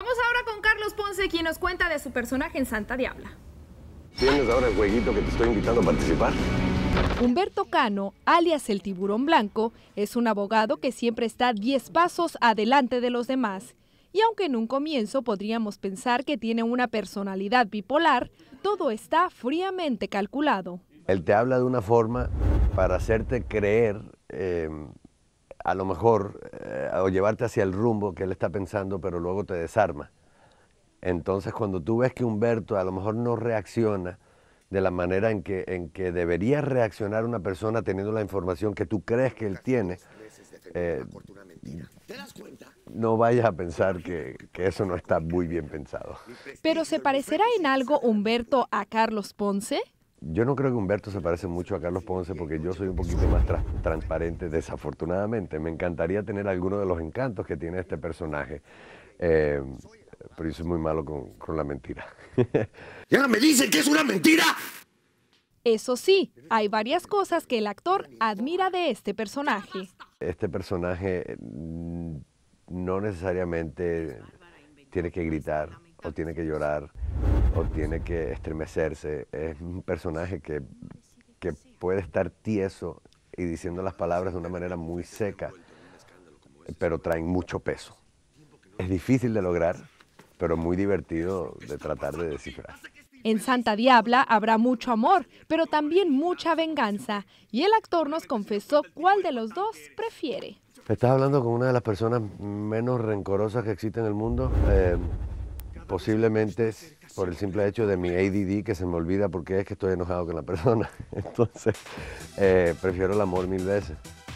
Vamos ahora con Carlos Ponce, quien nos cuenta de su personaje en Santa Diabla. ¿Tienes ahora el jueguito que te estoy invitando a participar? Humberto Cano, alias el tiburón blanco, es un abogado que siempre está 10 pasos adelante de los demás. Y aunque en un comienzo podríamos pensar que tiene una personalidad bipolar, todo está fríamente calculado. Él te habla de una forma para hacerte creer eh, a lo mejor eh, o llevarte hacia el rumbo que él está pensando, pero luego te desarma. Entonces cuando tú ves que Humberto a lo mejor no reacciona de la manera en que, en que debería reaccionar una persona teniendo la información que tú crees que él tiene, eh, no vayas a pensar que, que, eso no está muy bien pensado. Pero ¿se parecerá en algo Humberto a Carlos Ponce? Yo no creo que Humberto se parece mucho a Carlos Ponce porque yo soy un poquito más transparente, desafortunadamente. Me encantaría tener alguno de los encantos que tiene este personaje, eh, pero yo soy muy malo con, con la mentira. ¡Ya me dicen que es una mentira! Eso sí, hay varias cosas que el actor admira de este personaje. Este personaje mm, no necesariamente tiene que gritar o tiene que llorar o tiene que estremecerse. Es un personaje que, que puede estar tieso y diciendo las palabras de una manera muy seca, pero traen mucho peso. Es difícil de lograr, pero muy divertido de tratar de descifrar. En Santa Diabla habrá mucho amor, pero también mucha venganza. Y el actor nos confesó cuál de los dos prefiere. Estás hablando con una de las personas menos rencorosas que existe en el mundo. Eh, posiblemente por el simple hecho de mi ADD que se me olvida porque es que estoy enojado con la persona. Entonces, eh, prefiero el amor mil veces.